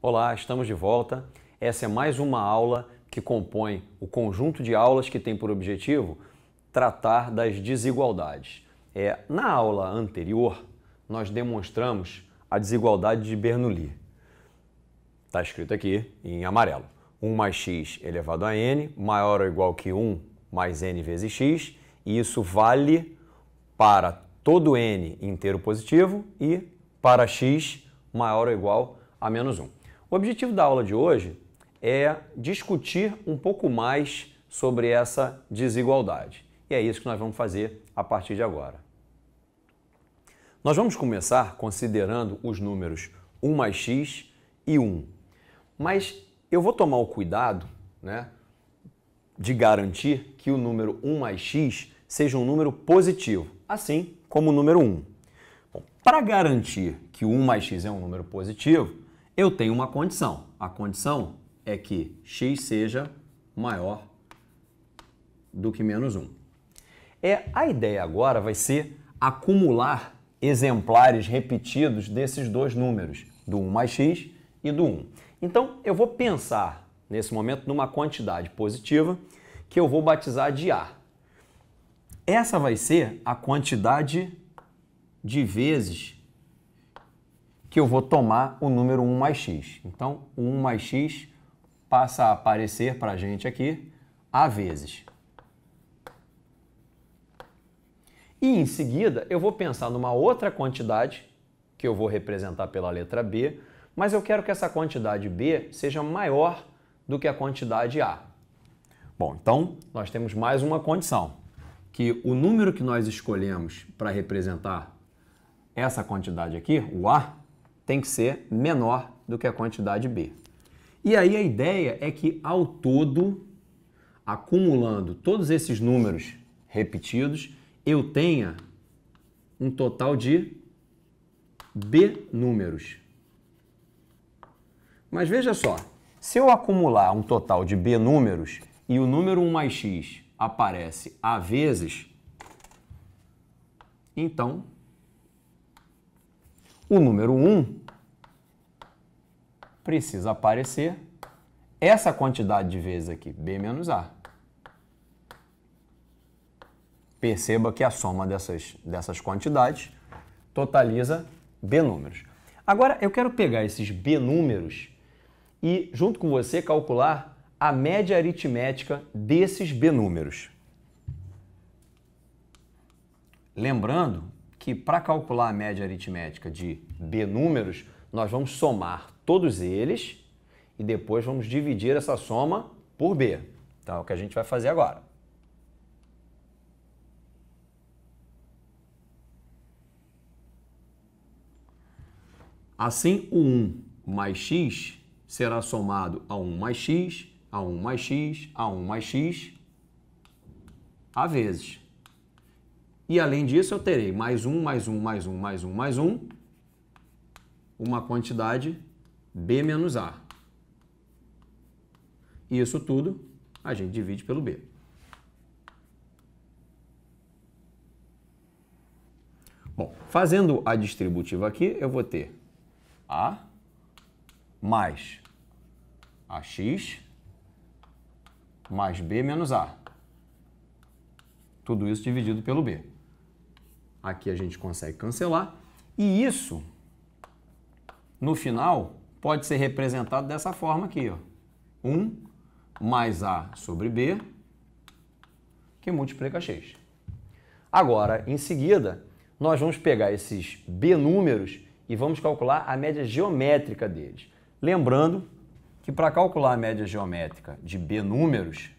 Olá, estamos de volta. Essa é mais uma aula que compõe o conjunto de aulas que tem por objetivo tratar das desigualdades. É, na aula anterior, nós demonstramos a desigualdade de Bernoulli. Está escrito aqui em amarelo. 1 mais x elevado a n maior ou igual que 1 mais n vezes x, e isso vale para todo n inteiro positivo e para x maior ou igual a menos 1. O objetivo da aula de hoje é discutir um pouco mais sobre essa desigualdade. E é isso que nós vamos fazer a partir de agora. Nós vamos começar considerando os números 1 mais x e 1. Mas eu vou tomar o cuidado né, de garantir que o número 1 mais x seja um número positivo, assim como o número 1. para garantir que 1 mais x é um número positivo, eu tenho uma condição. A condição é que x seja maior do que menos 1. É, a ideia agora vai ser acumular exemplares repetidos desses dois números, do 1 mais x e do 1. Então, eu vou pensar, nesse momento, numa quantidade positiva que eu vou batizar de A. Essa vai ser a quantidade de vezes que eu vou tomar o número 1 mais x. Então, o 1 mais x passa a aparecer para a gente aqui a vezes. E em seguida, eu vou pensar numa outra quantidade que eu vou representar pela letra B, mas eu quero que essa quantidade B seja maior do que a quantidade A. Bom, então nós temos mais uma condição, que o número que nós escolhemos para representar essa quantidade aqui, o A, tem que ser menor do que a quantidade B. E aí a ideia é que ao todo, acumulando todos esses números repetidos, eu tenha um total de B números. Mas veja só, se eu acumular um total de B números e o número 1 mais x aparece a vezes, então o número 1 precisa aparecer essa quantidade de vezes aqui, B menos A. Perceba que a soma dessas, dessas quantidades totaliza B números. Agora, eu quero pegar esses B números e, junto com você, calcular a média aritmética desses B números. Lembrando que para calcular a média aritmética de B números, nós vamos somar todos eles e depois vamos dividir essa soma por B. Então é o que a gente vai fazer agora. Assim, o 1 mais x será somado a 1 mais x, a 1 mais x, a 1 mais x, a vezes. E além disso, eu terei mais um, mais um, mais um, mais um, mais um, uma quantidade B menos A. E isso tudo a gente divide pelo B. Bom, fazendo a distributiva aqui, eu vou ter A mais AX mais B menos A. Tudo isso dividido pelo B. Aqui a gente consegue cancelar. E isso, no final, pode ser representado dessa forma aqui. Ó. 1 mais A sobre B, que multiplica X. Agora, em seguida, nós vamos pegar esses B números e vamos calcular a média geométrica deles. Lembrando que para calcular a média geométrica de B números,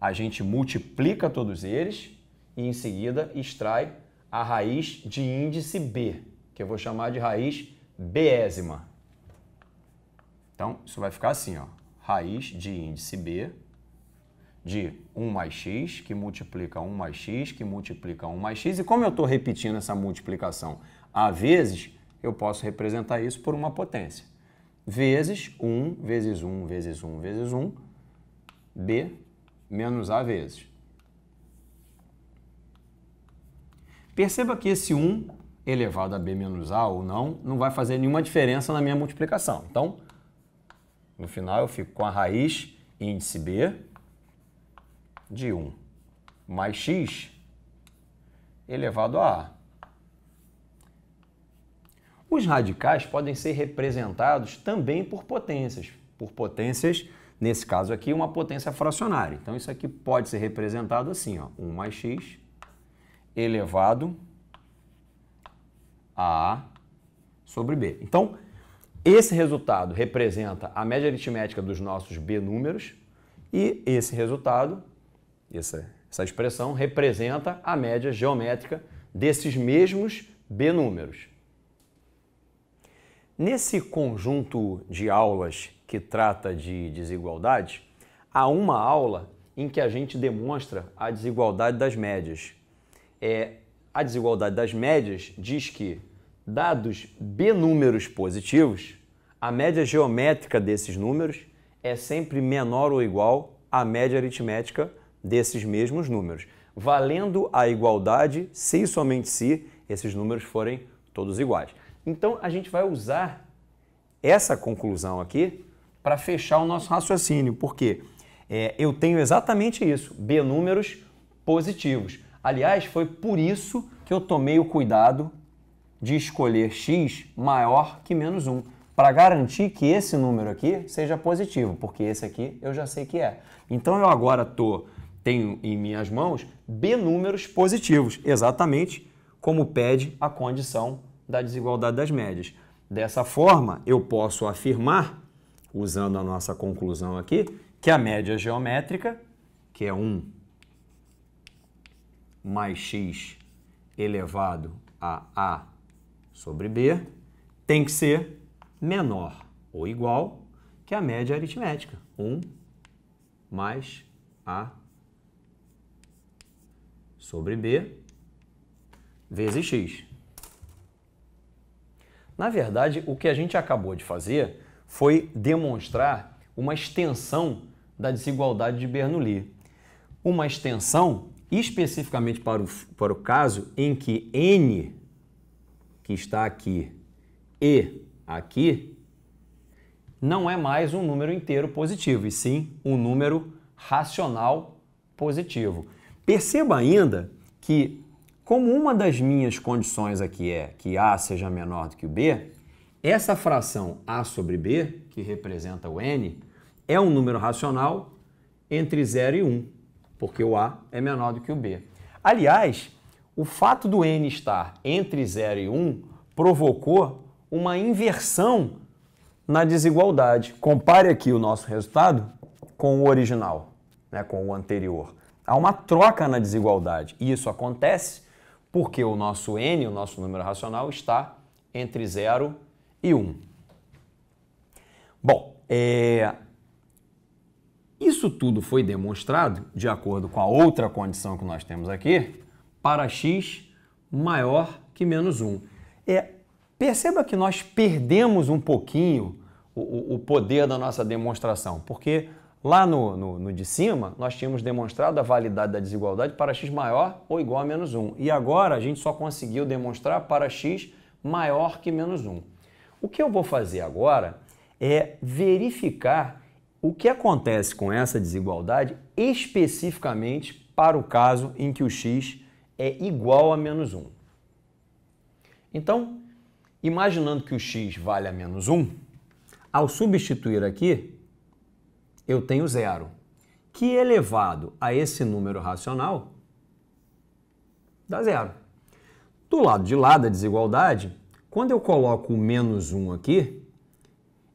a gente multiplica todos eles e em seguida extrai a raiz de índice B, que eu vou chamar de raiz Bésima. Então, isso vai ficar assim, ó. Raiz de índice B de 1 mais x, que multiplica 1 mais x, que multiplica 1 mais x. E como eu estou repetindo essa multiplicação a vezes, eu posso representar isso por uma potência. Vezes 1, vezes 1, vezes 1, vezes 1, b menos a vezes. Perceba que esse 1 elevado a b menos a ou não, não vai fazer nenhuma diferença na minha multiplicação. Então, no final eu fico com a raiz índice b de 1 mais x elevado a a. Os radicais podem ser representados também por potências, por potências, nesse caso aqui, uma potência fracionária. Então, isso aqui pode ser representado assim, ó, 1 mais x elevado a sobre b. Então, esse resultado representa a média aritmética dos nossos b números e esse resultado, essa, essa expressão, representa a média geométrica desses mesmos b números. Nesse conjunto de aulas que trata de desigualdade, há uma aula em que a gente demonstra a desigualdade das médias, é, a desigualdade das médias diz que, dados B números positivos, a média geométrica desses números é sempre menor ou igual à média aritmética desses mesmos números, valendo a igualdade se e somente se esses números forem todos iguais. Então a gente vai usar essa conclusão aqui para fechar o nosso raciocínio, porque é, eu tenho exatamente isso, b números positivos. Aliás, foi por isso que eu tomei o cuidado de escolher x maior que menos 1, para garantir que esse número aqui seja positivo, porque esse aqui eu já sei que é. Então eu agora tô, tenho em minhas mãos b números positivos, exatamente como pede a condição da desigualdade das médias. Dessa forma, eu posso afirmar, usando a nossa conclusão aqui, que a média geométrica, que é 1 mais x elevado a a sobre b tem que ser menor ou igual que a média aritmética. 1 mais a sobre b vezes x. Na verdade, o que a gente acabou de fazer foi demonstrar uma extensão da desigualdade de Bernoulli. Uma extensão especificamente para o, para o caso em que N, que está aqui, e aqui, não é mais um número inteiro positivo, e sim um número racional positivo. Perceba ainda que, como uma das minhas condições aqui é que A seja menor do que o B, essa fração A sobre B, que representa o N, é um número racional entre 0 e 1. Um porque o A é menor do que o B. Aliás, o fato do N estar entre 0 e 1 provocou uma inversão na desigualdade. Compare aqui o nosso resultado com o original, né, com o anterior. Há uma troca na desigualdade. E isso acontece porque o nosso n, o nosso número racional, está entre 0 e 1. Um. Bom, é, isso tudo foi demonstrado, de acordo com a outra condição que nós temos aqui, para x maior que menos 1. É, perceba que nós perdemos um pouquinho o, o poder da nossa demonstração, porque lá no, no, no, de cima nós tínhamos demonstrado a validade da desigualdade para x maior ou igual a menos 1. E agora a gente só conseguiu demonstrar para x maior que menos 1. O que eu vou fazer agora é verificar o que acontece com essa desigualdade especificamente para o caso em que o x é igual a menos 1? Então, imaginando que o x vale a menos 1, ao substituir aqui, eu tenho zero, que elevado a esse número racional dá zero. Do lado de lá da desigualdade, quando eu coloco o menos 1 aqui,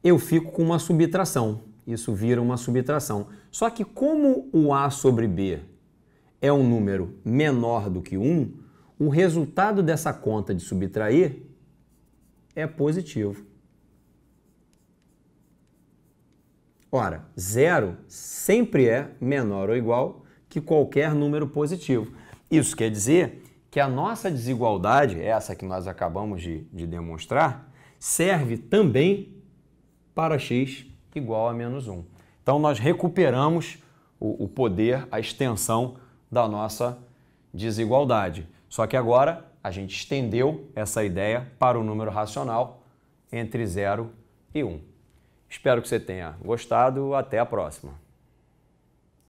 eu fico com uma subtração isso vira uma subtração. Só que como o A sobre B é um número menor do que 1, o resultado dessa conta de subtrair é positivo. Ora, zero sempre é menor ou igual que qualquer número positivo. Isso quer dizer que a nossa desigualdade, essa que nós acabamos de, de demonstrar, serve também para x igual a menos 1. Então, nós recuperamos o, o poder, a extensão da nossa desigualdade. Só que agora a gente estendeu essa ideia para o número racional entre 0 e 1. Espero que você tenha gostado. Até a próxima!